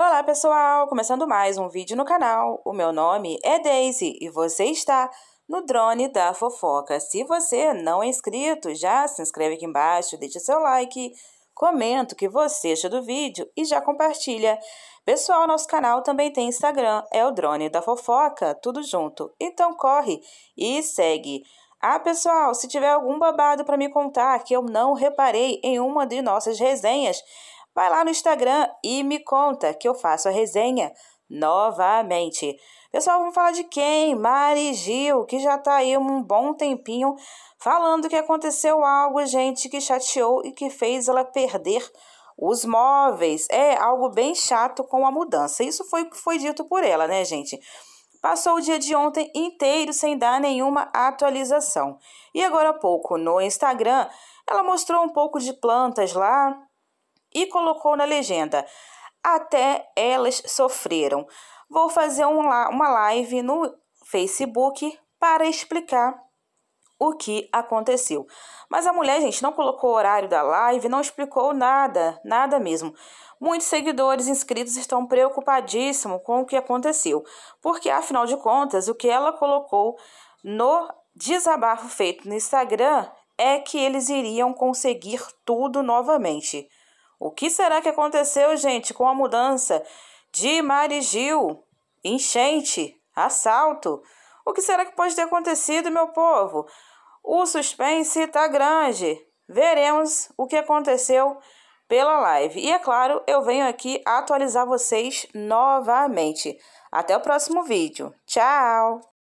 Olá pessoal, começando mais um vídeo no canal. O meu nome é Daisy e você está no Drone da Fofoca. Se você não é inscrito, já se inscreve aqui embaixo, deixa seu like, comenta o que você acha do vídeo e já compartilha. Pessoal, nosso canal também tem Instagram, é o Drone da Fofoca, tudo junto. Então corre e segue. Ah, pessoal, se tiver algum babado para me contar que eu não reparei em uma de nossas resenhas, Vai lá no Instagram e me conta que eu faço a resenha novamente. Pessoal, vamos falar de quem? Mari Gil, que já tá aí um bom tempinho falando que aconteceu algo, gente, que chateou e que fez ela perder os móveis. É algo bem chato com a mudança. Isso foi o que foi dito por ela, né, gente? Passou o dia de ontem inteiro sem dar nenhuma atualização. E agora há pouco, no Instagram, ela mostrou um pouco de plantas lá, e colocou na legenda: Até elas sofreram. Vou fazer uma live no Facebook para explicar o que aconteceu. Mas a mulher, gente, não colocou o horário da live, não explicou nada, nada mesmo. Muitos seguidores inscritos estão preocupadíssimos com o que aconteceu, porque afinal de contas, o que ela colocou no desabafo feito no Instagram é que eles iriam conseguir tudo novamente. O que será que aconteceu, gente, com a mudança de Marigil? Enchente, assalto. O que será que pode ter acontecido, meu povo? O suspense está grande. Veremos o que aconteceu pela live. E é claro, eu venho aqui atualizar vocês novamente. Até o próximo vídeo. Tchau!